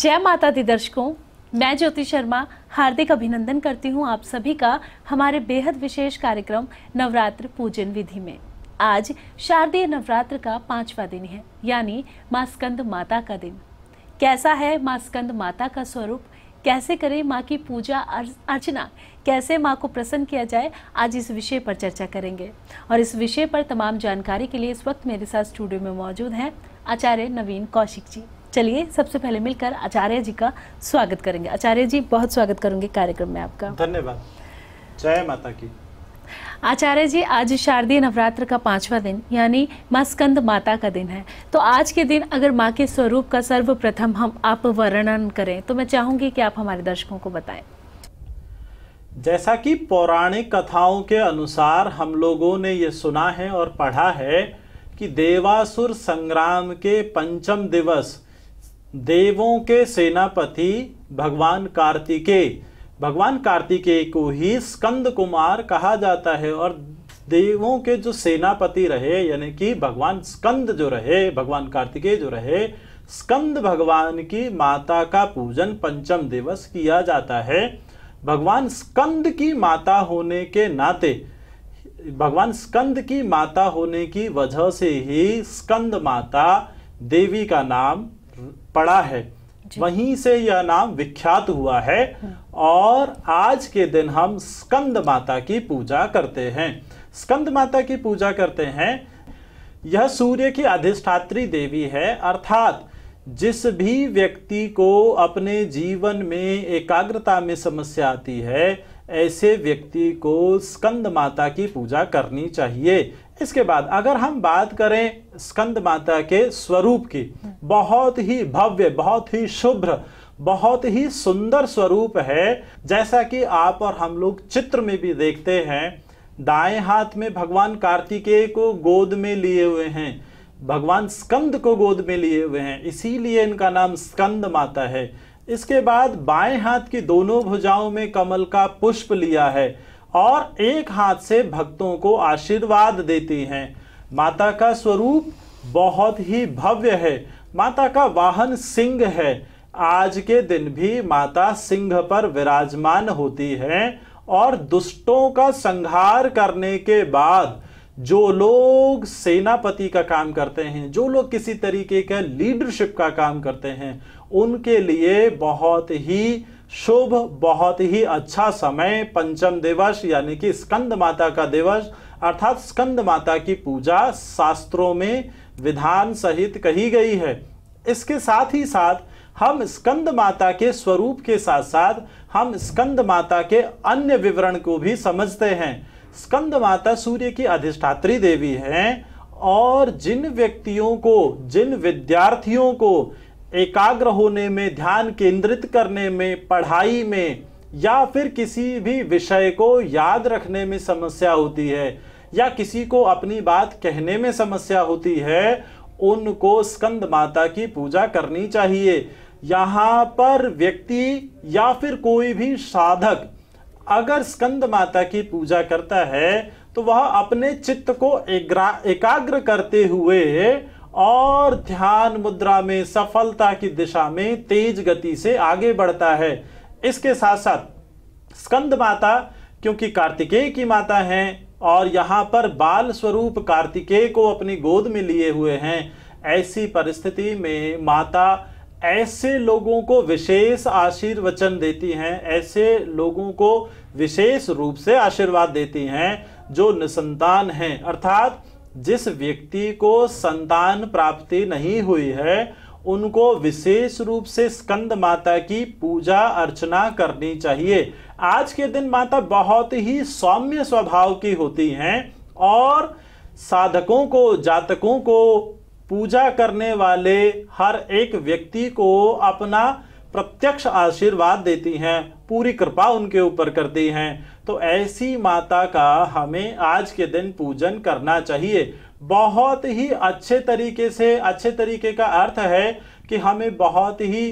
जय माता दी दर्शकों मैं ज्योति शर्मा हार्दिक अभिनंदन करती हूँ आप सभी का हमारे बेहद विशेष कार्यक्रम नवरात्र पूजन विधि में आज शारदीय नवरात्र का पांचवा दिन है यानी माँ स्कंद माता का दिन कैसा है माँ स्कंद माता का स्वरूप कैसे करें माँ की पूजा अर्चना कैसे माँ को प्रसन्न किया जाए आज इस विषय पर चर्चा करेंगे और इस विषय पर तमाम जानकारी के लिए इस वक्त मेरे साथ स्टूडियो में मौजूद हैं आचार्य नवीन कौशिक जी चलिए सबसे पहले मिलकर आचार्य जी का स्वागत करेंगे आचार्य जी बहुत स्वागत करूंगे कार्यक्रम में आपका धन्यवाद जय माता की आचार्य जी आज शारदीय नवरात्र का पांचवा दिन यानी माँ स्कंद माता का दिन है तो आज के दिन अगर माँ के स्वरूप का सर्वप्रथम हम आप वर्णन करें तो मैं चाहूंगी कि आप हमारे दर्शकों को बताएं जैसा कि पौराणिक कथाओं के अनुसार हम लोगों ने ये सुना है और पढ़ा है कि देवासुर संग्राम के पंचम दिवस देवों के सेनापति भगवान कार्तिकेय भगवान कार्तिकेय को ही स्कंद कुमार कहा जाता है और देवों के जो सेनापति रहे यानी कि भगवान स्कंद जो रहे भगवान कार्तिकेय जो रहे स्कंद भगवान की माता का पूजन पंचम दिवस किया जाता है भगवान स्कंद की माता होने के नाते भगवान स्कंद की माता होने की वजह से ही स्कंद माता देवी का नाम पड़ा है वहीं से यह नाम विख्यात हुआ है और आज के दिन हम स्कंद माता की पूजा करते हैं स्कंद माता की पूजा करते हैं यह सूर्य की अधिष्ठात्री देवी है अर्थात जिस भी व्यक्ति को अपने जीवन में एकाग्रता में समस्या आती है ऐसे व्यक्ति को स्कंद माता की पूजा करनी चाहिए इसके बाद अगर हम बात करें स्कंद माता के स्वरूप की बहुत ही भव्य बहुत ही शुभ्र बहुत ही सुंदर स्वरूप है जैसा कि आप और हम लोग चित्र में भी देखते हैं दाएं हाथ में भगवान कार्तिकेय को गोद में लिए हुए हैं भगवान स्कंद को गोद में लिए हुए हैं इसीलिए इनका नाम स्कंद माता है इसके बाद बाएं हाथ की दोनों भुजाओं में कमल का पुष्प लिया है और एक हाथ से भक्तों को आशीर्वाद देती हैं माता का स्वरूप बहुत ही भव्य है माता का वाहन सिंह है आज के दिन भी माता सिंह पर विराजमान होती है और दुष्टों का संहार करने के बाद जो लोग सेनापति का काम करते हैं जो लोग किसी तरीके का लीडरशिप का काम करते हैं उनके लिए बहुत ही शुभ बहुत ही अच्छा समय पंचम दिवस यानी कि स्कंद माता का दिवस अर्थात स्कंद माता की पूजा शास्त्रों में विधान सहित कही गई है इसके साथ ही साथ हम स्कंद माता के स्वरूप के साथ साथ हम स्कंद माता के अन्य विवरण को भी समझते हैं स्कंद माता सूर्य की अधिष्ठात्री देवी हैं और जिन व्यक्तियों को जिन विद्यार्थियों को एकाग्र होने में ध्यान केंद्रित करने में पढ़ाई में या फिर किसी भी विषय को याद रखने में समस्या होती है या किसी को अपनी बात कहने में समस्या होती है उनको स्कंद माता की पूजा करनी चाहिए यहाँ पर व्यक्ति या फिर कोई भी साधक अगर स्कंद माता की पूजा करता है तो वह अपने चित्त को एकाग्र करते हुए और ध्यान मुद्रा में सफलता की दिशा में तेज गति से आगे बढ़ता है इसके साथ साथ स्कंद माता क्योंकि कार्तिकेय की माता हैं और यहाँ पर बाल स्वरूप कार्तिकेय को अपनी गोद में लिए हुए हैं ऐसी परिस्थिति में माता ऐसे लोगों को विशेष आशीर्वचन देती हैं ऐसे लोगों को विशेष रूप से आशीर्वाद देती हैं जो निसंतान हैं अर्थात जिस व्यक्ति को संतान प्राप्ति नहीं हुई है उनको विशेष रूप से स्कंद माता की पूजा अर्चना करनी चाहिए आज के दिन माता बहुत ही सौम्य स्वभाव की होती हैं और साधकों को जातकों को पूजा करने वाले हर एक व्यक्ति को अपना प्रत्यक्ष आशीर्वाद देती हैं पूरी कृपा उनके ऊपर करती हैं तो ऐसी माता का हमें आज के दिन पूजन करना चाहिए बहुत ही अच्छे तरीके से अच्छे तरीके का अर्थ है कि हमें बहुत ही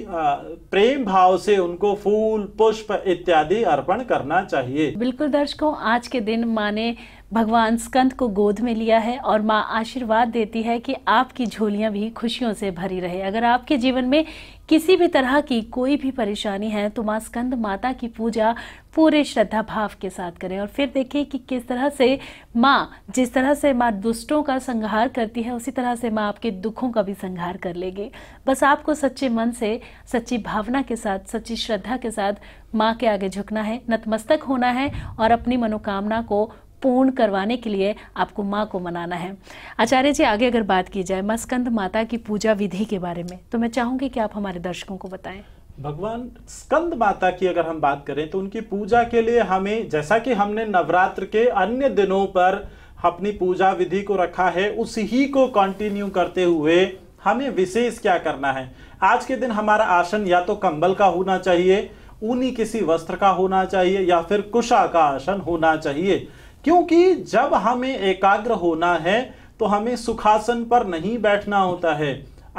प्रेम भाव से उनको फूल पुष्प इत्यादि अर्पण करना चाहिए बिल्कुल दर्शकों आज के दिन माने भगवान स्कंद को गोद में लिया है और माँ आशीर्वाद देती है कि आपकी झोलियाँ भी खुशियों से भरी रहे अगर आपके जीवन में किसी भी तरह की कोई भी परेशानी है तो माँ स्कंद माता की पूजा पूरे श्रद्धा भाव के साथ करें और फिर देखें कि किस तरह से माँ जिस तरह से माँ दुष्टों का संहार करती है उसी तरह से माँ आपके दुखों का भी संहार कर लेगी बस आपको सच्चे मन से सच्ची भावना के साथ सच्ची श्रद्धा के साथ माँ के आगे झुकना है नतमस्तक होना है और अपनी मनोकामना को पूर्ण करवाने के लिए आपको माँ को मनाना है आचार्य जी आगे अगर बात की जाए मस्कंद माता की पूजा विधि के बारे में तो मैं चाहूंगी कि आप हमारे दर्शकों को बताएं भगवान स्कंद माता की अगर हम बात करें तो उनकी पूजा के लिए हमें जैसा कि हमने नवरात्र के अन्य दिनों पर अपनी पूजा विधि को रखा है उसी को कंटिन्यू करते हुए हमें विशेष क्या करना है आज के दिन हमारा आसन या तो कंबल का होना चाहिए ऊनी किसी वस्त्र का होना चाहिए या फिर कुशा का आसन होना चाहिए क्योंकि जब हमें एकाग्र होना है तो हमें सुखासन पर नहीं बैठना होता है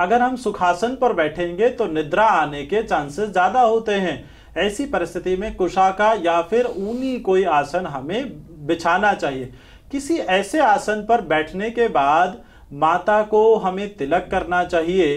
अगर हम सुखासन पर बैठेंगे तो निद्रा आने के चांसेस ज़्यादा होते हैं ऐसी परिस्थिति में कुशाका या फिर ऊनी कोई आसन हमें बिछाना चाहिए किसी ऐसे आसन पर बैठने के बाद माता को हमें तिलक करना चाहिए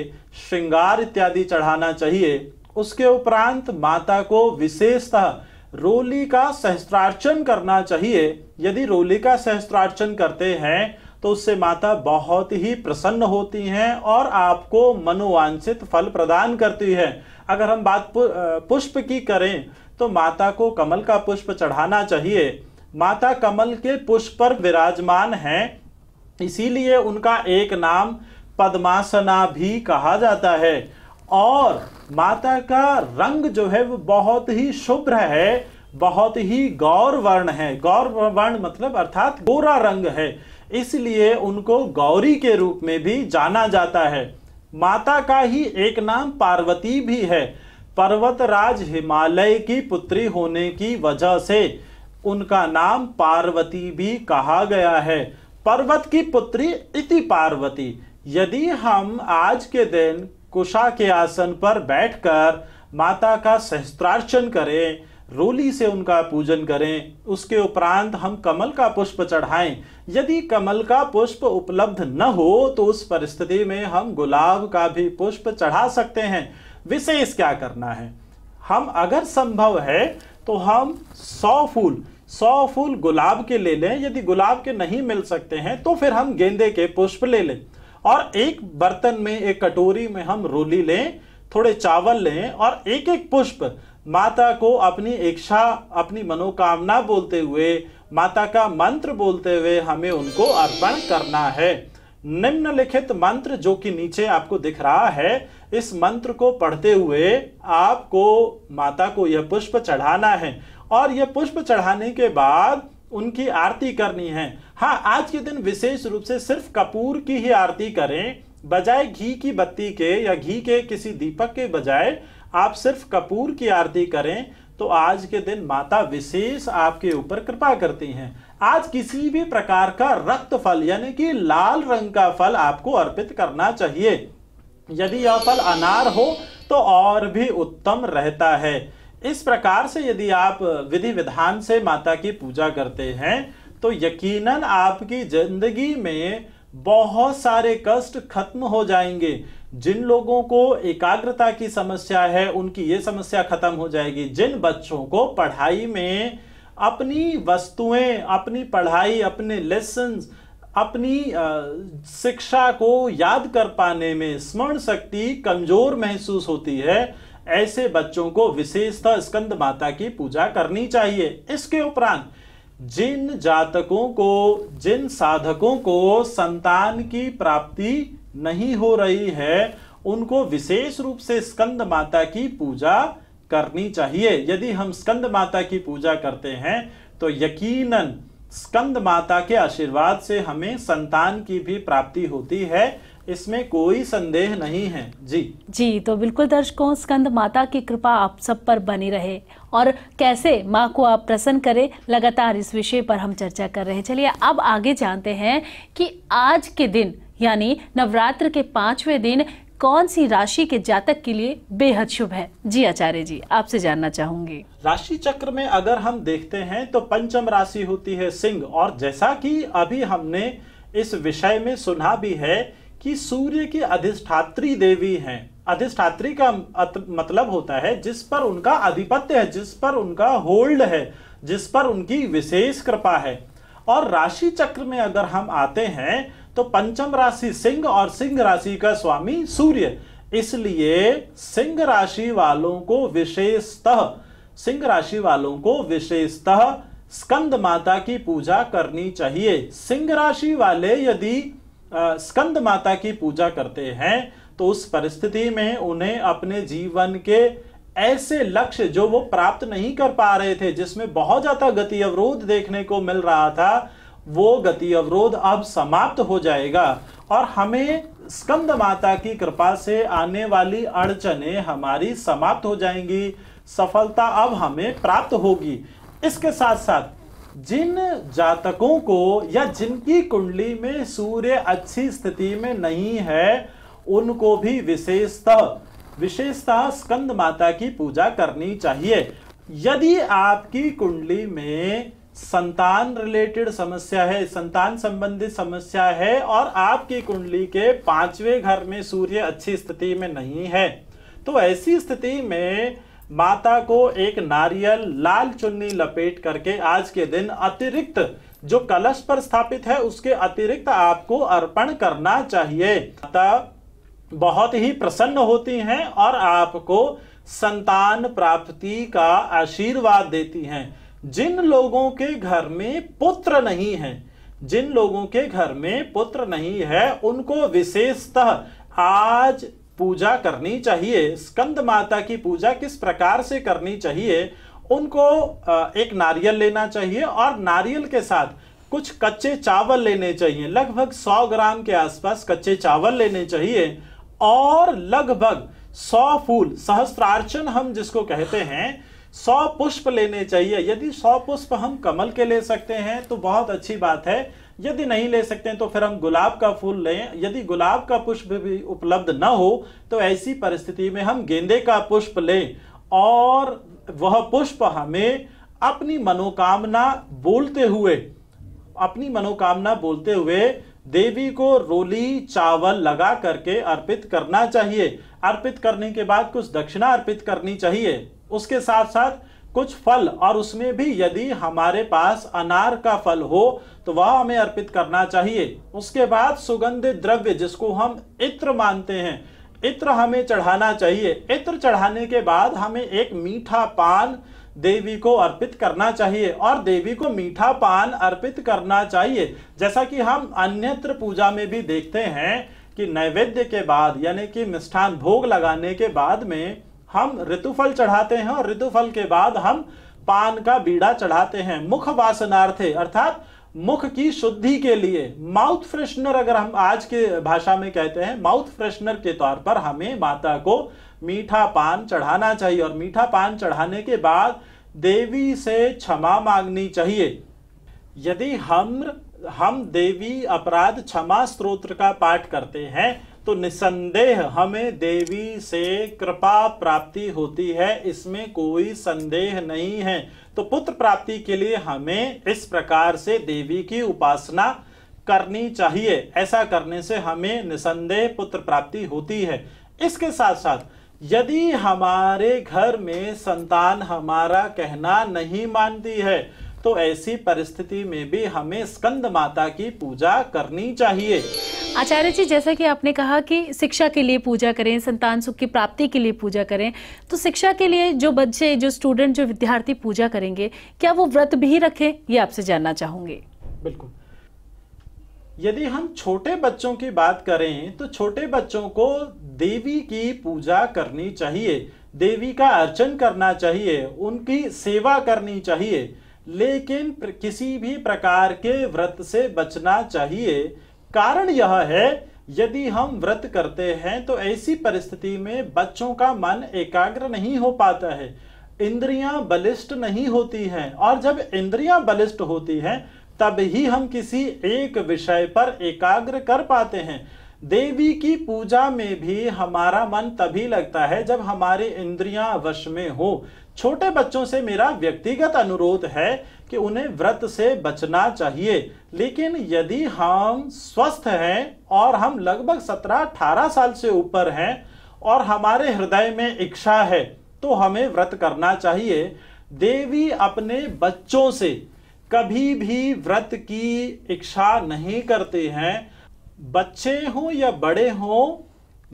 श्रृंगार इत्यादि चढ़ाना चाहिए उसके उपरांत माता को विशेषतः रोली का सहस्त्रार्चन करना चाहिए यदि रोली का सहस्त्रार्चन करते हैं तो उससे माता बहुत ही प्रसन्न होती हैं और आपको मनोवांछित फल प्रदान करती है अगर हम बात पुष्प की करें तो माता को कमल का पुष्प चढ़ाना चाहिए माता कमल के पुष्प पर विराजमान हैं इसीलिए उनका एक नाम पद्मासना भी कहा जाता है और माता का रंग जो है वो बहुत ही शुभ्र है बहुत ही गौर वर्ण है गौर वर्ण मतलब अर्थात गोरा रंग है इसलिए उनको गौरी के रूप में भी जाना जाता है माता का ही एक नाम पार्वती भी है पर्वतराज हिमालय की पुत्री होने की वजह से उनका नाम पार्वती भी कहा गया है पर्वत की पुत्री इति पार्वती यदि हम आज के दिन कुशा के आसन पर बैठकर माता का सहस्त्रार्चन करें रोली से उनका पूजन करें उसके उपरांत हम कमल का पुष्प चढ़ाएं यदि कमल का पुष्प उपलब्ध न हो तो उस परिस्थिति में हम गुलाब का भी पुष्प चढ़ा सकते हैं विशेष क्या करना है हम अगर संभव है तो हम सौ फूल सौ फूल गुलाब के ले लें यदि गुलाब के नहीं मिल सकते हैं तो फिर हम गेंदे के पुष्प ले लें और एक बर्तन में एक कटोरी में हम रोली लें थोड़े चावल लें और एक एक पुष्प माता को अपनी इच्छा अपनी मनोकामना बोलते हुए माता का मंत्र बोलते हुए हमें उनको अर्पण करना है निम्नलिखित मंत्र जो कि नीचे आपको दिख रहा है इस मंत्र को पढ़ते हुए आपको माता को यह पुष्प चढ़ाना है और यह पुष्प चढ़ाने के बाद उनकी आरती करनी है हाँ आज के दिन विशेष रूप से सिर्फ कपूर की ही आरती करें बजाय घी की बत्ती के या घी के किसी दीपक के बजाय आप सिर्फ कपूर की आरती करें तो आज के दिन माता विशेष आपके ऊपर कृपा करती हैं आज किसी भी प्रकार का रक्त फल यानी कि लाल रंग का फल आपको अर्पित करना चाहिए यदि यह फल अनार हो तो और भी उत्तम रहता है इस प्रकार से यदि आप विधि विधान से माता की पूजा करते हैं तो यकीनन आपकी जिंदगी में बहुत सारे कष्ट खत्म हो जाएंगे जिन लोगों को एकाग्रता की समस्या है उनकी ये समस्या खत्म हो जाएगी जिन बच्चों को पढ़ाई में अपनी वस्तुएं अपनी पढ़ाई अपने लेसन अपनी शिक्षा को याद कर पाने में स्मरण शक्ति कमज़ोर महसूस होती है ऐसे बच्चों को विशेषतः स्कंद माता की पूजा करनी चाहिए इसके उपरांत जिन जातकों को जिन साधकों को संतान की प्राप्ति नहीं हो रही है उनको विशेष रूप से स्कंद माता की पूजा करनी चाहिए यदि हम स्कंद माता की पूजा करते हैं तो यकीनन स्कंद माता के आशीर्वाद से हमें संतान की भी प्राप्ति होती है इसमें कोई संदेह नहीं है जी जी तो बिल्कुल दर्शकों स्कंद माता की कृपा आप सब पर बनी रहे और कैसे माँ को आप प्रसन्न करें लगातार इस विषय पर हम चर्चा कर रहे हैं चलिए अब आगे जानते हैं कि आज के दिन यानी नवरात्र के पांचवें दिन कौन सी राशि के जातक के लिए बेहद शुभ है जी आचार्य जी आपसे जानना चाहूंगी राशि चक्र में अगर हम देखते हैं तो पंचम राशि होती है सिंह और जैसा कि अभी हमने इस विषय में सुना भी है कि सूर्य की अधिष्ठात्री देवी हैं अधिष्ठात्री का मतलब होता है जिस पर उनका आधिपत्य है जिस पर उनका होल्ड है जिस पर उनकी विशेष कृपा है और राशि चक्र में अगर हम आते हैं तो पंचम राशि सिंह और सिंह राशि का स्वामी सूर्य इसलिए सिंह राशि वालों को विशेषतः सिंह राशि वालों को विशेषतः स्कंद माता की पूजा करनी चाहिए सिंह राशि वाले यदि स्कंद माता की पूजा करते हैं तो उस परिस्थिति में उन्हें अपने जीवन के ऐसे लक्ष्य जो वो प्राप्त नहीं कर पा रहे थे जिसमें बहुत ज्यादा गति अवरोध देखने को मिल रहा था वो गति अवरोध अब समाप्त हो जाएगा और हमें स्कंद माता की कृपा से आने वाली अड़चने हमारी समाप्त हो जाएंगी सफलता अब हमें प्राप्त होगी इसके साथ साथ जिन जातकों को या जिनकी कुंडली में सूर्य अच्छी स्थिति में नहीं है उनको भी विशेषतः विशेषतः स्कंद माता की पूजा करनी चाहिए यदि आपकी कुंडली में संतान रिलेटेड समस्या है संतान संबंधित समस्या है और आपकी कुंडली के पांचवें घर में सूर्य अच्छी स्थिति में नहीं है तो ऐसी स्थिति में माता को एक नारियल लाल चुन्नी लपेट करके आज के दिन अतिरिक्त जो कलश पर स्थापित है उसके अतिरिक्त आपको अर्पण करना चाहिए माता बहुत ही प्रसन्न होती हैं और आपको संतान प्राप्ति का आशीर्वाद देती हैं जिन लोगों के घर में पुत्र नहीं है जिन लोगों के घर में पुत्र नहीं है उनको विशेषतः आज पूजा करनी चाहिए स्कंद माता की पूजा किस प्रकार से करनी चाहिए उनको एक नारियल लेना चाहिए और नारियल के साथ कुछ कच्चे चावल लेने चाहिए लगभग 100 ग्राम के आसपास कच्चे चावल लेने चाहिए और लगभग 100 फूल सहस्त्रार्चन हम जिसको कहते हैं 100 पुष्प लेने चाहिए यदि 100 पुष्प हम कमल के ले सकते हैं तो बहुत अच्छी बात है यदि नहीं ले सकते हैं तो फिर हम गुलाब का फूल लें यदि गुलाब का पुष्प भी उपलब्ध न हो तो ऐसी परिस्थिति में हम गेंदे का पुष्प लें और वह पुष्प हमें अपनी मनोकामना बोलते हुए अपनी मनोकामना बोलते हुए देवी को रोली चावल लगा करके अर्पित करना चाहिए अर्पित करने के बाद कुछ दक्षिणा अर्पित करनी चाहिए उसके साथ साथ कुछ फल और उसमें भी यदि हमारे पास अनार का फल हो तो वह हमें अर्पित करना चाहिए उसके बाद सुगंधित द्रव्य जिसको हम इत्र मानते हैं इत्र हमें चढ़ाना चाहिए इत्र चढ़ाने के बाद हमें एक मीठा पान देवी को अर्पित करना चाहिए और देवी को मीठा पान अर्पित करना चाहिए जैसा कि हम अन्यत्र पूजा में भी देखते हैं कि नैवेद्य के बाद यानी कि मिष्ठान भोग लगाने के बाद में हम ऋतुफल चढ़ाते हैं और ऋतुफल के बाद हम पान का बीड़ा चढ़ाते हैं मुख वासनार्थे अर्थात मुख की शुद्धि के लिए माउथ फ्रेशनर अगर हम आज के भाषा में कहते हैं माउथ फ्रेशनर के तौर पर हमें माता को मीठा पान चढ़ाना चाहिए और मीठा पान चढ़ाने के बाद देवी से क्षमा मांगनी चाहिए यदि हम हम देवी अपराध क्षमा स्त्रोत्र का पाठ करते हैं तो निसंदेह हमें देवी से कृपा प्राप्ति होती है इसमें कोई संदेह नहीं है तो पुत्र प्राप्ति के लिए हमें इस प्रकार से देवी की उपासना करनी चाहिए ऐसा करने से हमें निसंदेह पुत्र प्राप्ति होती है इसके साथ साथ यदि हमारे घर में संतान हमारा कहना नहीं मानती है तो ऐसी परिस्थिति में भी हमें स्कंद माता की पूजा करनी चाहिए आचार्य जी जैसा कि आपने कहा कि शिक्षा के लिए पूजा करें संतान सुख की प्राप्ति के लिए पूजा करें तो शिक्षा के लिए जो बच्चे जो स्टूडेंट जो विद्यार्थी पूजा करेंगे क्या वो व्रत भी रखें ये आपसे जानना चाहूंगे बिल्कुल यदि हम छोटे बच्चों की बात करें तो छोटे बच्चों को देवी की पूजा करनी चाहिए देवी का अर्चन करना चाहिए उनकी सेवा करनी चाहिए लेकिन किसी भी प्रकार के व्रत से बचना चाहिए कारण यह है यदि हम व्रत करते हैं तो ऐसी परिस्थिति में बच्चों का मन एकाग्र नहीं हो पाता है इंद्रियां बलिष्ठ नहीं होती हैं और जब इंद्रियां बलिष्ठ होती हैं तब ही हम किसी एक विषय पर एकाग्र कर पाते हैं देवी की पूजा में भी हमारा मन तभी लगता है जब हमारे इंद्रियां वश में हो छोटे बच्चों से मेरा व्यक्तिगत अनुरोध है कि उन्हें व्रत से बचना चाहिए लेकिन यदि हम स्वस्थ हैं और हम लगभग सत्रह अठारह साल से ऊपर हैं और हमारे हृदय में इच्छा है तो हमें व्रत करना चाहिए देवी अपने बच्चों से कभी भी व्रत की इच्छा नहीं करते हैं बच्चे हों या बड़े हों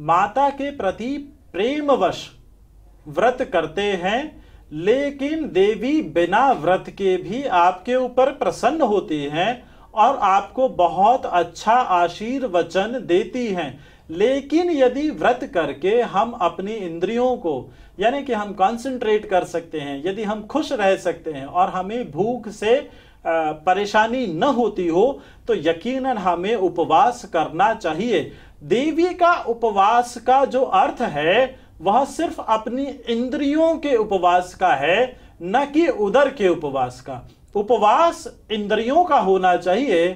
माता के प्रति प्रेमवश व्रत करते हैं लेकिन देवी बिना व्रत के भी आपके ऊपर प्रसन्न होती हैं और आपको बहुत अच्छा आशीर्वचन देती हैं लेकिन यदि व्रत करके हम अपनी इंद्रियों को यानी कि हम कंसंट्रेट कर सकते हैं यदि हम खुश रह सकते हैं और हमें भूख से परेशानी न होती हो तो यकीनन हमें उपवास करना चाहिए देवी का उपवास का जो अर्थ है वह सिर्फ अपनी इंद्रियों के उपवास का है न कि उदर के उपवास का उपवास इंद्रियों का होना चाहिए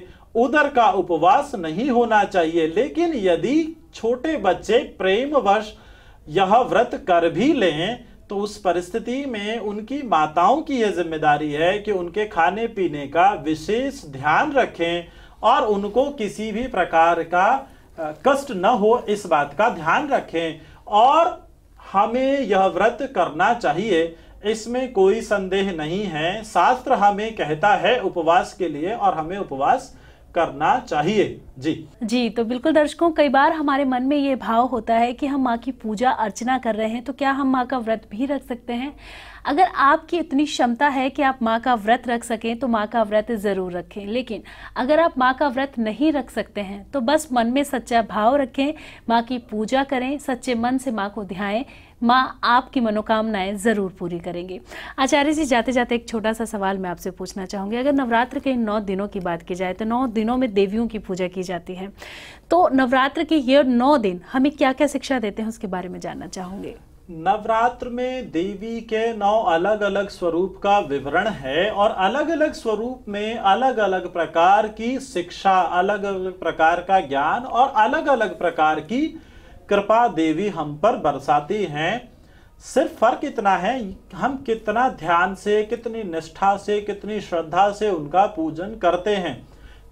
उदर का उपवास नहीं होना चाहिए लेकिन यदि छोटे बच्चे प्रेमवश यह व्रत कर भी लें तो उस परिस्थिति में उनकी माताओं की यह जिम्मेदारी है कि उनके खाने पीने का विशेष ध्यान रखें और उनको किसी भी प्रकार का कष्ट न हो इस बात का ध्यान रखें और हमें यह व्रत करना चाहिए इसमें कोई संदेह नहीं है शास्त्र हमें कहता है उपवास के लिए और हमें उपवास करना चाहिए जी जी तो बिल्कुल दर्शकों कई बार हमारे मन में ये भाव होता है कि हम माँ की पूजा अर्चना कर रहे हैं तो क्या हम माँ का व्रत भी रख सकते हैं अगर आपकी इतनी क्षमता है कि आप माँ का व्रत रख सकें तो माँ का व्रत ज़रूर रखें लेकिन अगर आप माँ का व्रत नहीं रख सकते हैं तो बस मन में सच्चा भाव रखें माँ की पूजा करें सच्चे मन से माँ को ध्याएं माँ आपकी मनोकामनाएं ज़रूर पूरी करेंगी आचार्य जी जाते जाते एक छोटा सा सवाल मैं आपसे पूछना चाहूंगी अगर नवरात्र के नौ दिनों की बात की जाए तो नौ दिनों में देवियों की पूजा की जाती है तो नवरात्र के ये नौ दिन हमें क्या क्या शिक्षा देते हैं उसके बारे में जानना चाहूंगे नवरात्र में देवी के नौ अलग अलग स्वरूप का विवरण है और अलग अलग स्वरूप में अलग अलग प्रकार की शिक्षा अलग अलग प्रकार का ज्ञान और अलग अलग प्रकार की कृपा देवी हम पर बरसाती हैं सिर्फ फर्क इतना है हम कितना ध्यान से कितनी निष्ठा से कितनी श्रद्धा से उनका पूजन करते हैं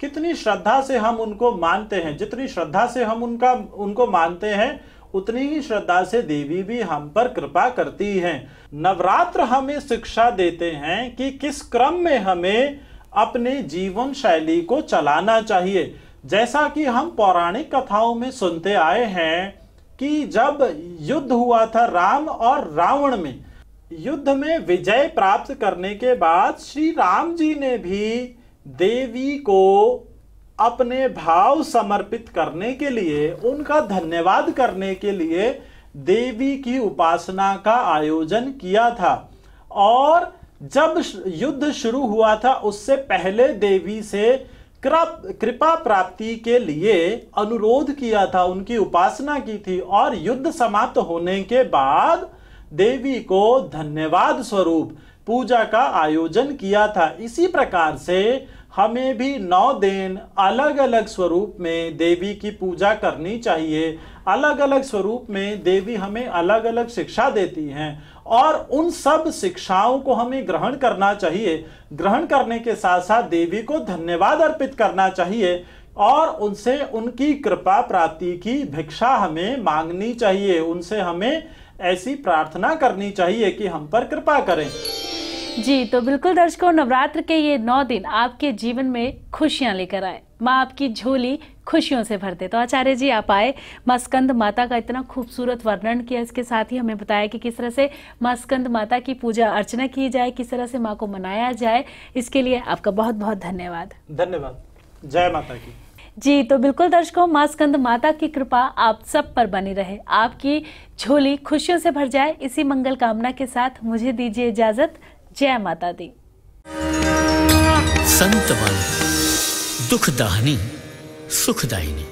कितनी श्रद्धा से हम उनको मानते हैं जितनी श्रद्धा से हम उनका उनको मानते हैं उतनी ही श्रद्धा से देवी भी हम पर कृपा करती हैं नवरात्र हमें शिक्षा देते हैं कि किस क्रम में हमें अपने जीवन शैली को चलाना चाहिए जैसा कि हम पौराणिक कथाओं में सुनते आए हैं कि जब युद्ध हुआ था राम और रावण में युद्ध में विजय प्राप्त करने के बाद श्री राम जी ने भी देवी को अपने भाव समर्पित करने के लिए उनका धन्यवाद करने के लिए देवी की उपासना का आयोजन किया था और जब युद्ध शुरू हुआ था उससे पहले देवी से कृपा प्राप्ति के लिए अनुरोध किया था उनकी उपासना की थी और युद्ध समाप्त होने के बाद देवी को धन्यवाद स्वरूप पूजा का आयोजन किया था इसी प्रकार से हमें भी नौ दिन अलग अलग स्वरूप में देवी की पूजा करनी चाहिए अलग अलग स्वरूप में देवी हमें अलग अलग शिक्षा देती हैं और उन सब शिक्षाओं को हमें ग्रहण करना चाहिए ग्रहण करने के साथ साथ देवी को धन्यवाद अर्पित करना चाहिए और उनसे उनकी कृपा प्राप्ति की भिक्षा हमें मांगनी चाहिए उनसे हमें ऐसी प्रार्थना करनी चाहिए कि हम पर कृपा करें जी तो बिल्कुल दर्शकों नवरात्र के ये नौ दिन आपके जीवन में खुशियां लेकर आए माँ आपकी झोली खुशियों से भर दे तो आचार्य जी आप आए मस्कंद माता का इतना खूबसूरत वर्णन किया इसके साथ ही हमें बताया कि किस तरह से मस्कंद माता की पूजा अर्चना की जाए किस तरह से माँ को मनाया जाए इसके लिए आपका बहुत बहुत धन्यवाद धन्यवाद जय माता की जी तो बिल्कुल दर्शकों माँ स्कंद माता की कृपा आप सब पर बनी रहे आपकी झोली खुशियों से भर जाए इसी मंगल कामना के साथ मुझे दीजिए इजाजत जय माता दी संत मन दुखदाहनी सुखदायिनी